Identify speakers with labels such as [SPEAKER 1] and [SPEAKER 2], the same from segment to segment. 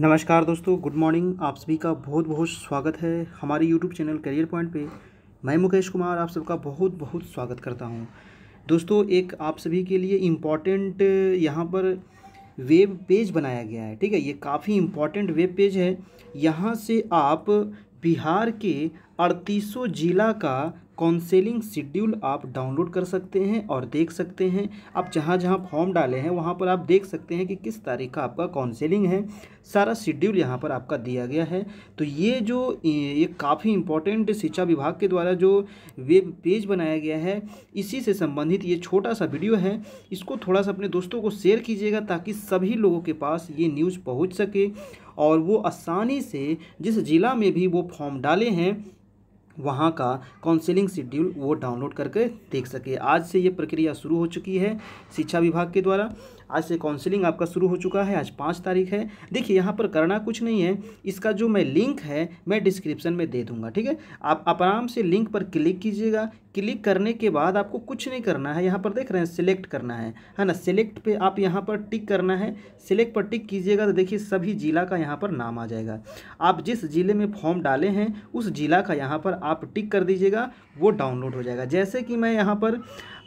[SPEAKER 1] नमस्कार दोस्तों good morning आप सभी का बहुत बहुत स्वागत है हमारे यूट्यूब चैनल करियर पॉइंट पे मैं मुकेश कुमार आप सबका बहुत बहुत स्वागत करता हूँ दोस्तों एक आप सभी के लिए इम्पॉर्टेंट यहाँ पर वेब पेज बनाया गया है ठीक है ये काफ़ी इम्पॉर्टेंट वेब पेज है यहाँ से आप बिहार के अड़तीसों जिला का काउंसलिंग शेड्यूल आप डाउनलोड कर सकते हैं और देख सकते हैं आप जहाँ जहाँ फॉर्म डाले हैं वहाँ पर आप देख सकते हैं कि किस तारीख का आपका काउंसलिंग है सारा शेड्यूल यहाँ पर आपका दिया गया है तो ये जो ये काफ़ी इंपॉर्टेंट शिक्षा विभाग के द्वारा जो वेब पेज बनाया गया है इसी से संबंधित ये छोटा सा वीडियो है इसको थोड़ा सा अपने दोस्तों को शेयर कीजिएगा ताकि सभी लोगों के पास ये न्यूज़ पहुँच सके और वो आसानी से जिस ज़िला में भी वो फॉर्म डाले हैं वहाँ का काउंसिलिंग शेड्यूल वो डाउनलोड करके देख सके आज से ये प्रक्रिया शुरू हो चुकी है शिक्षा विभाग के द्वारा आज से काउंसलिंग आपका शुरू हो चुका है आज पाँच तारीख है देखिए यहाँ पर करना कुछ नहीं है इसका जो मैं लिंक है मैं डिस्क्रिप्शन में दे दूँगा ठीक है आप आराम से लिंक पर क्लिक कीजिएगा क्लिक करने के बाद आपको कुछ नहीं करना है यहाँ पर देख रहे हैं सिलेक्ट करना है है ना सिलेक्ट पे आप यहाँ पर टिक करना है सिलेक्ट पर टिक कीजिएगा तो देखिए सभी ज़िला का यहाँ पर नाम आ जाएगा आप जिस ज़िले में फॉर्म डाले हैं उस ज़िला का यहाँ पर आप टिक कर दीजिएगा वो डाउनलोड हो जाएगा जैसे कि मैं यहाँ पर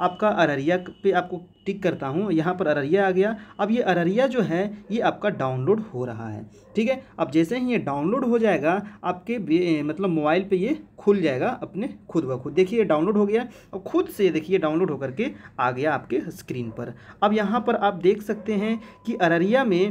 [SPEAKER 1] आपका अररिया पे आपको टिक करता हूँ यहाँ पर अररिया आ गया अब ये अररिया जो है ये आपका डाउनलोड हो रहा है ठीक है अब जैसे ही ये डाउनलोड हो जाएगा आपके मतलब मोबाइल पे ये खुल जाएगा अपने खुद ब खुद देखिए डाउनलोड हो गया और खुद से देखिए डाउनलोड होकर के आ गया आपके स्क्रीन पर अब यहाँ पर आप देख सकते हैं कि अररिया में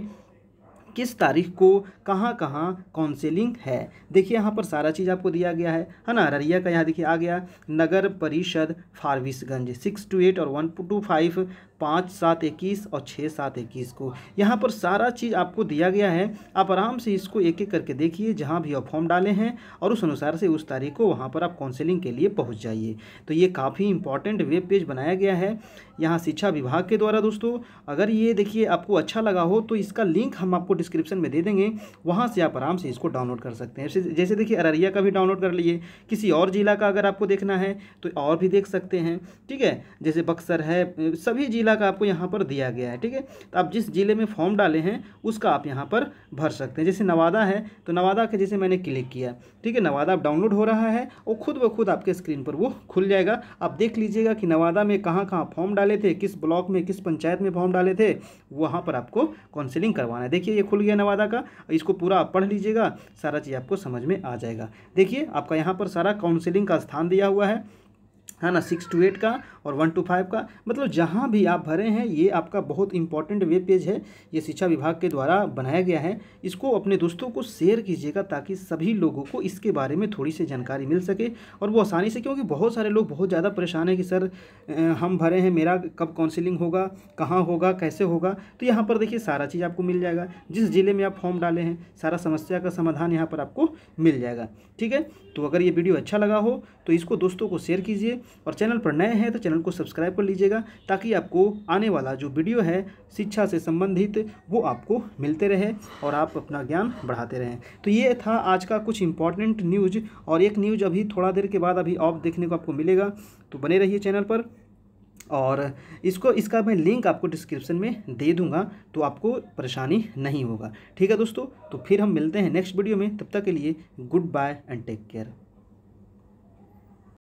[SPEAKER 1] किस तारीख को कहाँ कहाँ काउंसिलिंग है देखिए यहाँ पर सारा चीज़ आपको दिया गया है है ना अररिया का यहाँ देखिए आ गया नगर परिषद फारविसगंज सिक्स टू एट और वन टू फाइव पाँच सात इक्कीस और छः सात इक्कीस को यहाँ पर सारा चीज़ आपको दिया गया है आप आराम से इसको एक एक करके देखिए जहाँ भी आप फॉर्म डाले हैं और उस अनुसार से उस तारीख को वहाँ पर आप काउंसिलिंग के लिए पहुँच जाइए तो ये काफ़ी इंपॉर्टेंट वेब पेज बनाया गया है यहाँ शिक्षा विभाग के द्वारा दोस्तों अगर ये देखिए आपको अच्छा लगा हो तो इसका लिंक हम आपको डिस्क्रिप्शन में दे देंगे वहाँ से आप आराम से इसको डाउनलोड कर सकते हैं जैसे देखिए अररिया का भी डाउनलोड कर लिए किसी और ज़िला का अगर आपको देखना है तो और भी देख सकते हैं ठीक है जैसे बक्सर है सभी जिला ज़िला का आपको यहाँ पर दिया गया है ठीक है तो आप जिस ज़िले में फॉर्म डाले हैं उसका आप यहाँ पर भर सकते हैं जैसे नवादा है तो नवादा के जैसे मैंने क्लिक किया ठीक है नवादा आप डाउनलोड हो रहा है और खुद ब खुद आपके स्क्रीन पर वो खुल जाएगा आप देख लीजिएगा कि नवादा में कहाँ कहाँ फॉर्म डाले थे किस ब्लॉक में किस पंचायत में फॉर्म डाले थे वहाँ पर आपको काउंसिलिंग करवाना है देखिए ये खुल गया नवादा का इसको पूरा आप पढ़ लीजिएगा सारा चीज़ आपको समझ में आ जाएगा देखिए आपका यहाँ पर सारा काउंसिलिंग का स्थान दिया हुआ है है ना सिक्स टू एट का और वन टू फाइव का मतलब जहाँ भी आप भरे हैं ये आपका बहुत इंपॉर्टेंट वेब पेज है ये शिक्षा विभाग के द्वारा बनाया गया है इसको अपने दोस्तों को शेयर कीजिएगा ताकि सभी लोगों को इसके बारे में थोड़ी सी जानकारी मिल सके और वो आसानी से क्योंकि बहुत सारे लोग बहुत ज़्यादा परेशान हैं कि सर हम भरे हैं मेरा कब काउंसिलिंग होगा कहाँ होगा कैसे होगा तो यहाँ पर देखिए सारा चीज़ आपको मिल जाएगा जिस ज़िले में आप फॉर्म डाले हैं सारा समस्या का समाधान यहाँ पर आपको मिल जाएगा ठीक है तो अगर ये वीडियो अच्छा लगा हो तो इसको दोस्तों को शेयर कीजिए और चैनल पर नए हैं तो चैनल को सब्सक्राइब कर लीजिएगा ताकि आपको आने वाला जो वीडियो है शिक्षा से संबंधित वो आपको मिलते रहे और आप अपना ज्ञान बढ़ाते रहें तो ये था आज का कुछ इंपॉर्टेंट न्यूज और एक न्यूज अभी थोड़ा देर के बाद अभी ऑफ देखने को आपको मिलेगा तो बने रहिए चैनल पर और इसको इसका मैं लिंक आपको डिस्क्रिप्शन में दे दूंगा तो आपको परेशानी नहीं होगा ठीक है दोस्तों तो फिर हम मिलते हैं नेक्स्ट वीडियो में तब तक के लिए good bye and take care